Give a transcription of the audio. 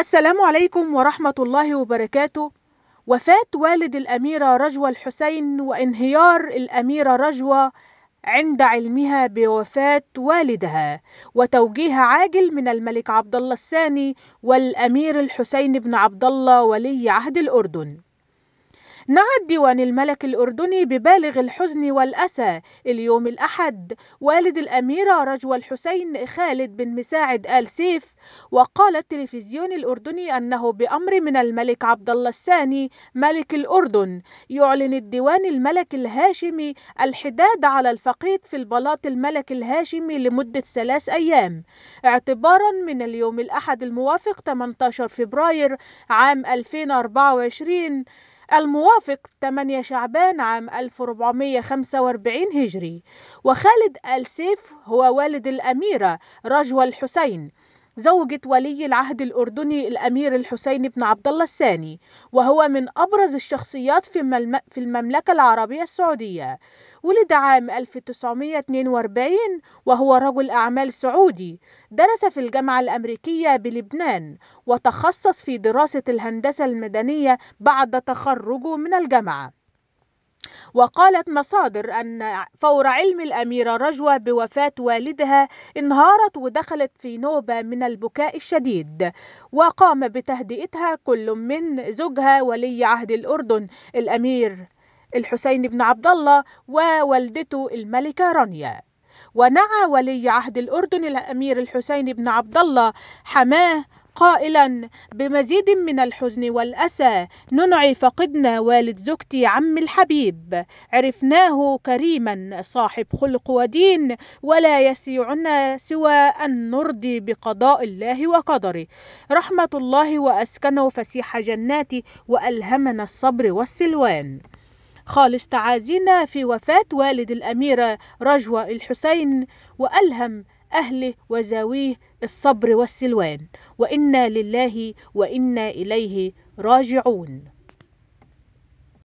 السلام عليكم ورحمة الله وبركاته وفاة والد الأميرة رجوى الحسين وانهيار الأميرة رجوى عند علمها بوفاة والدها وتوجيه عاجل من الملك عبد الله الثاني والأمير الحسين بن عبد الله ولي عهد الأردن نعى الديوان الملكي الأردني ببالغ الحزن والأسى اليوم الأحد والد الأميرة رجوى الحسين خالد بن مساعد آل سيف وقال التلفزيون الأردني أنه بأمر من الملك عبد الله الثاني ملك الأردن يعلن الديوان الملكي الهاشمي الحداد على الفقيد في البلاط الملكي الهاشمي لمدة ثلاث أيام اعتبارا من اليوم الأحد الموافق 18 فبراير عام 2024 الموافق 8 شعبان عام 1445 هجري وخالد السيف هو والد الأميرة رجوى الحسين زوجة ولي العهد الأردني الأمير الحسين بن عبد الله الثاني وهو من أبرز الشخصيات في, في المملكة العربية السعودية ولد عام 1942 وهو رجل أعمال سعودي درس في الجامعة الأمريكية بلبنان وتخصص في دراسة الهندسة المدنية بعد تخرجه من الجامعة وقالت مصادر أن فور علم الأميرة رجوة بوفاة والدها انهارت ودخلت في نوبة من البكاء الشديد وقام بتهدئتها كل من زوجها ولي عهد الأردن الأمير الحسين بن عبد الله ووالدته الملكة رانيا ونعى ولي عهد الأردن الأمير الحسين بن عبد الله حماه قائلا بمزيد من الحزن والأسى ننعي فقدنا والد زوجتي عم الحبيب عرفناه كريما صاحب خلق ودين ولا يسيعنا سوى أن نرضي بقضاء الله وقدره رحمة الله وأسكنه فسيح جناته وألهمنا الصبر والسلوان خالص تعازينا في وفاة والد الأميرة رجوة الحسين وألهم أهله وزاويه الصبر والسلوان وإنا لله وإنا إليه راجعون